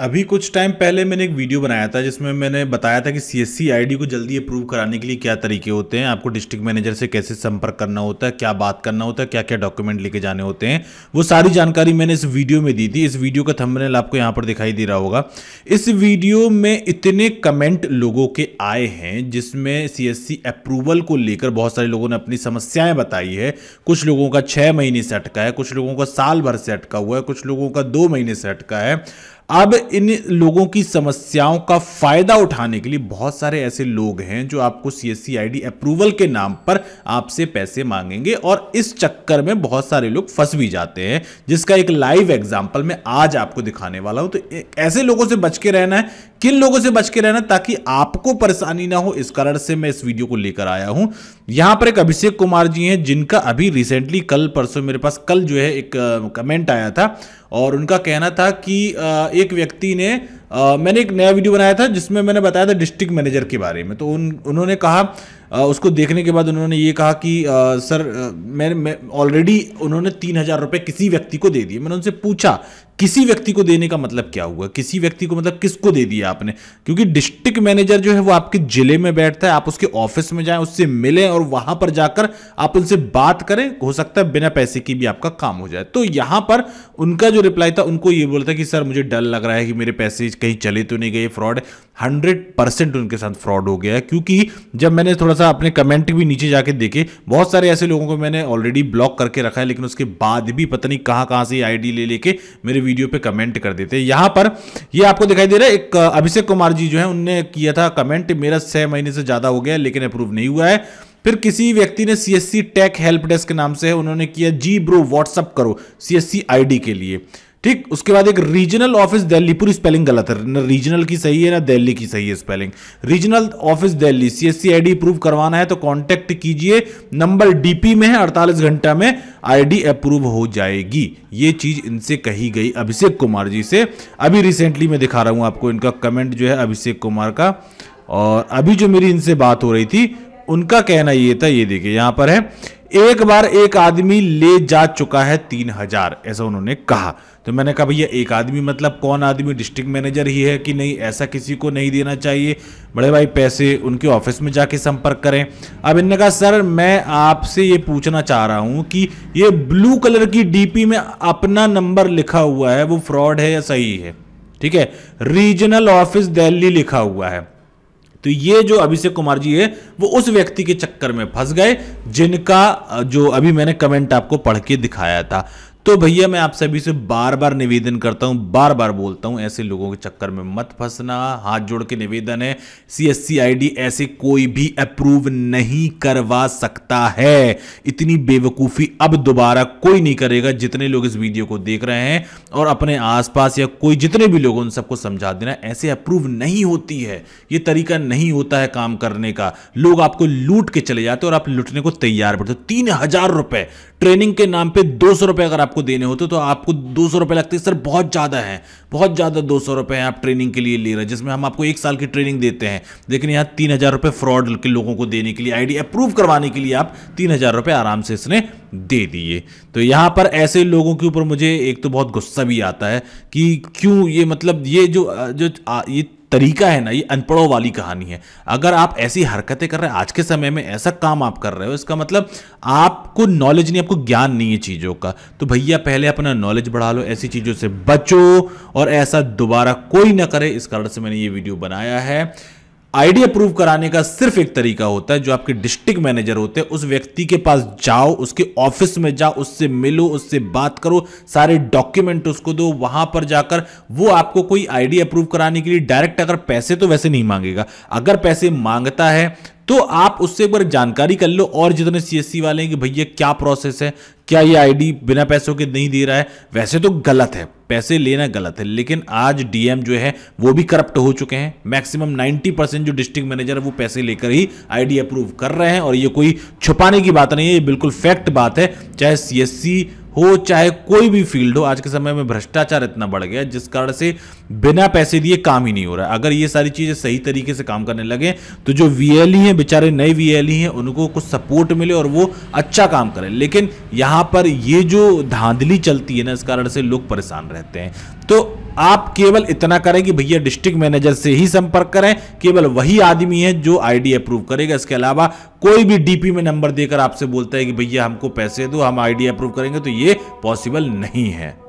अभी कुछ टाइम पहले मैंने एक वीडियो बनाया था जिसमें मैंने बताया था कि सी एस को जल्दी अप्रूव कराने के लिए क्या तरीके होते हैं आपको डिस्ट्रिक्ट मैनेजर से कैसे संपर्क करना होता है क्या बात करना होता है क्या क्या डॉक्यूमेंट लेके जाने होते हैं वो सारी जानकारी मैंने इस वीडियो में दी थी इस वीडियो का थंबनेल आपको यहाँ पर दिखाई दे रहा होगा इस वीडियो में इतने कमेंट लोगों के आए हैं जिसमें सी अप्रूवल को लेकर बहुत सारे लोगों ने अपनी समस्याएँ बताई है कुछ लोगों का छः महीने से अटका है कुछ लोगों का साल भर से अटका हुआ है कुछ लोगों का दो महीने से अटका है अब इन लोगों की समस्याओं का फायदा उठाने के लिए बहुत सारे ऐसे लोग हैं जो आपको सी एस अप्रूवल के नाम पर आपसे पैसे मांगेंगे और इस चक्कर में बहुत सारे लोग फंस भी जाते हैं जिसका एक लाइव एग्जाम्पल मैं आज आपको दिखाने वाला हूं तो ऐसे लोगों से बच के रहना है किन लोगों से बच के रहना ताकि आपको परेशानी ना हो इस कारण से मैं इस वीडियो को लेकर आया हूं यहां पर एक अभिषेक कुमार जी हैं जिनका अभी रिसेंटली कल परसों मेरे पास कल जो है एक कमेंट आया था और उनका कहना था कि एक व्यक्ति ने Uh, मैंने एक नया वीडियो बनाया था जिसमें मैंने बताया था डिस्ट्रिक्ट मैनेजर के बारे में तो उन उन्होंने कहा आ, उसको देखने के बाद उन्होंने ये कहा कि आ, सर आ, मैं मैं ऑलरेडी उन्होंने तीन हज़ार रुपये किसी व्यक्ति को दे दिए मैंने उनसे पूछा किसी व्यक्ति को देने का मतलब क्या हुआ किसी व्यक्ति को मतलब किसको दे दिया आपने क्योंकि डिस्ट्रिक्ट मैनेजर जो है वो आपके ज़िले में बैठता है आप उसके ऑफिस में जाएं उससे मिलें और वहां पर जाकर आप उनसे बात करें हो सकता है बिना पैसे की भी आपका काम हो जाए तो यहाँ पर उनका जो रिप्लाई था उनको ये बोलता कि सर मुझे डर लग रहा है कि मेरे पैसे कहीं चले तो नहीं गए फ्रॉड 100 परसेंट उनके साथ फ्रॉड हो गया क्योंकि जब मैंने थोड़ा सा अपने कमेंट भी नीचे जाके देखे बहुत सारे ऐसे लोगों को मैंने ऑलरेडी ब्लॉक करके रखा है लेकिन उसके बाद भी पता नहीं कहाँ कहाँ से ये आईडी ले लेके मेरे वीडियो पे कमेंट कर देते हैं यहाँ पर ये आपको दिखाई दे रहा है एक अभिषेक कुमार जी जो है उनने किया था कमेंट मेरा छः महीने से ज़्यादा हो गया लेकिन अप्रूव नहीं हुआ है फिर किसी व्यक्ति ने C S C tech help desk के नाम से है उन्होंने किया जी ब्रो व्हाट्सअप करो सी एस सी आई डी के लिए ठीक उसके बाद एक रीजनल ऑफिस दिल्ली पूरी स्पेलिंग गलत है ना रीजनल की सही है ना दिल्ली की सही है spelling regional office Delhi C S C I D approve करवाना है तो कॉन्टैक्ट कीजिए नंबर डीपी में है अड़तालीस घंटा में आईडी अप्रूव हो जाएगी ये चीज इनसे कही गई अभिषेक कुमार जी से अभी रिसेंटली मैं दिखा रहा हूँ आपको इनका कमेंट जो है अभिषेक कुमार का और अभी जो मेरी इनसे बात हो रही थी उनका कहना ये था ये देखिए यहां पर है एक बार एक आदमी ले जा चुका है तीन हजार ऐसा उन्होंने कहा तो मैंने कहा भैया एक आदमी मतलब कौन आदमी डिस्ट्रिक्ट मैनेजर ही है कि नहीं ऐसा किसी को नहीं देना चाहिए बड़े भाई पैसे उनके ऑफिस में जाके संपर्क करें अब इनने कहा सर मैं आपसे ये पूछना चाह रहा हूँ कि ये ब्लू कलर की डीपी में अपना नंबर लिखा हुआ है वो फ्रॉड है या सही है ठीक है रीजनल ऑफिस दिल्ली लिखा हुआ है तो ये जो अभिषेक कुमार जी है वो उस व्यक्ति के चक्कर में फंस गए जिनका जो अभी मैंने कमेंट आपको पढ़ के दिखाया था तो भैया मैं आप सभी से बार बार निवेदन करता हूं बार बार बोलता हूं ऐसे लोगों के चक्कर में मत फंसना हाथ जोड़ के निवेदन है सी एस सी आई डी ऐसे कोई भी अप्रूव नहीं करवा सकता है इतनी बेवकूफ़ी अब दोबारा कोई नहीं करेगा जितने लोग इस वीडियो को देख रहे हैं और अपने आसपास या कोई जितने भी लोग उन सबको समझा देना ऐसे अप्रूव नहीं होती है ये तरीका नहीं होता है काम करने का लोग आपको लूट के चले जाते और आप लुटने को तैयार बैठते तीन हजार रुपए ट्रेनिंग के नाम पे दो सौ रुपये अगर आपको देने होते तो आपको दो सौ रुपये लगते हैं सर बहुत ज़्यादा है बहुत ज़्यादा दो सौ रुपये आप ट्रेनिंग के लिए ले रहे हैं जिसमें हम आपको एक साल की ट्रेनिंग देते हैं लेकिन यहाँ तीन हज़ार रुपये फ्रॉड के लोगों को देने के लिए आईडी अप्रूव करवाने के लिए आप तीन हज़ार रुपये आराम से इसने दे दिए तो यहाँ पर ऐसे लोगों के ऊपर मुझे एक तो बहुत गुस्सा भी आता है कि क्यों ये मतलब ये जो जो ये तरीका है ना ये अनपढ़ों वाली कहानी है अगर आप ऐसी हरकतें कर रहे हैं आज के समय में ऐसा काम आप कर रहे हो इसका मतलब आपको नॉलेज नहीं आपको ज्ञान नहीं है चीज़ों का तो भैया पहले अपना नॉलेज बढ़ा लो ऐसी चीज़ों से बचो और ऐसा दोबारा कोई ना करे इस कारण से मैंने ये वीडियो बनाया है आईडी अप्रूव कराने का सिर्फ एक तरीका होता है जो आपके डिस्ट्रिक्ट मैनेजर होते हैं उस व्यक्ति के पास जाओ उसके ऑफिस में जाओ उससे मिलो उससे बात करो सारे डॉक्यूमेंट उसको दो वहां पर जाकर वो आपको कोई आईडी अप्रूव कराने के लिए डायरेक्ट अगर पैसे तो वैसे नहीं मांगेगा अगर पैसे मांगता है तो आप उससे एक बार जानकारी कर लो और जितने सीएससी वाले हैं कि भैया क्या प्रोसेस है क्या ये आईडी बिना पैसों के नहीं दे रहा है वैसे तो गलत है पैसे लेना गलत है लेकिन आज डीएम जो है वो भी करप्ट हो चुके हैं मैक्सिमम 90 परसेंट जो डिस्ट्रिक्ट मैनेजर है वो पैसे लेकर ही आईडी अप्रूव कर रहे हैं और ये कोई छुपाने की बात नहीं है ये बिल्कुल फैक्ट बात है चाहे सी हो चाहे कोई भी फील्ड हो आज के समय में भ्रष्टाचार इतना बढ़ गया जिस कारण से बिना पैसे दिए काम ही नहीं हो रहा है अगर ये सारी चीज़ें सही तरीके से काम करने लगे तो जो वी e हैं बेचारे नए वी e हैं उनको कुछ सपोर्ट मिले और वो अच्छा काम करें लेकिन यहाँ पर ये जो धांधली चलती है ना इस कारण से लोग परेशान रहते हैं तो आप केवल इतना करें कि भैया डिस्ट्रिक्ट मैनेजर से ही संपर्क करें केवल वही आदमी है जो आईडी अप्रूव करेगा इसके अलावा कोई भी डीपी में नंबर देकर आपसे बोलता है कि भैया हमको पैसे दो हम आईडी अप्रूव करेंगे तो ये पॉसिबल नहीं है